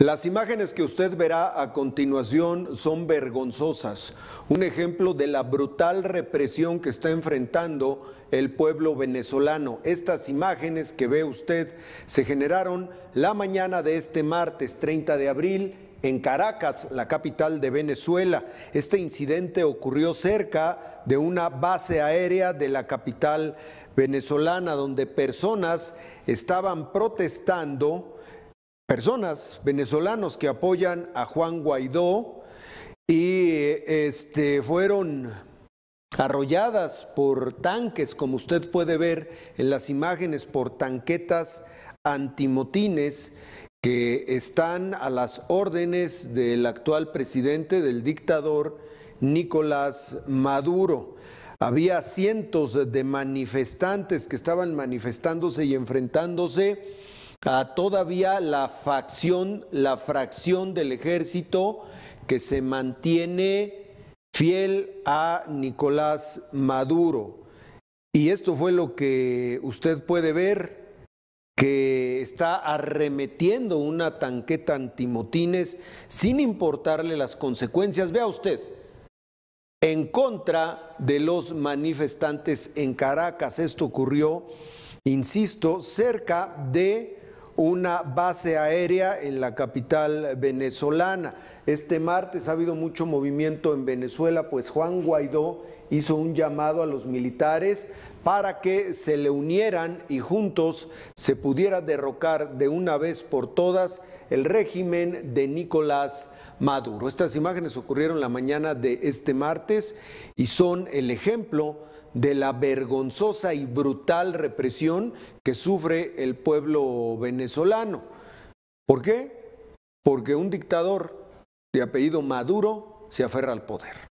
Las imágenes que usted verá a continuación son vergonzosas, un ejemplo de la brutal represión que está enfrentando el pueblo venezolano. Estas imágenes que ve usted se generaron la mañana de este martes 30 de abril en Caracas, la capital de Venezuela. Este incidente ocurrió cerca de una base aérea de la capital venezolana, donde personas estaban protestando personas, venezolanos que apoyan a Juan Guaidó y este, fueron arrolladas por tanques, como usted puede ver en las imágenes, por tanquetas antimotines que están a las órdenes del actual presidente, del dictador Nicolás Maduro. Había cientos de manifestantes que estaban manifestándose y enfrentándose a ah, todavía la facción, la fracción del ejército que se mantiene fiel a Nicolás Maduro. Y esto fue lo que usted puede ver, que está arremetiendo una tanqueta antimotines sin importarle las consecuencias. Vea usted, en contra de los manifestantes en Caracas. Esto ocurrió, insisto, cerca de una base aérea en la capital venezolana. Este martes ha habido mucho movimiento en Venezuela, pues Juan Guaidó hizo un llamado a los militares para que se le unieran y juntos se pudiera derrocar de una vez por todas el régimen de Nicolás Maduro. Estas imágenes ocurrieron la mañana de este martes y son el ejemplo de la vergonzosa y brutal represión que sufre el pueblo venezolano. ¿Por qué? Porque un dictador de apellido Maduro se aferra al poder.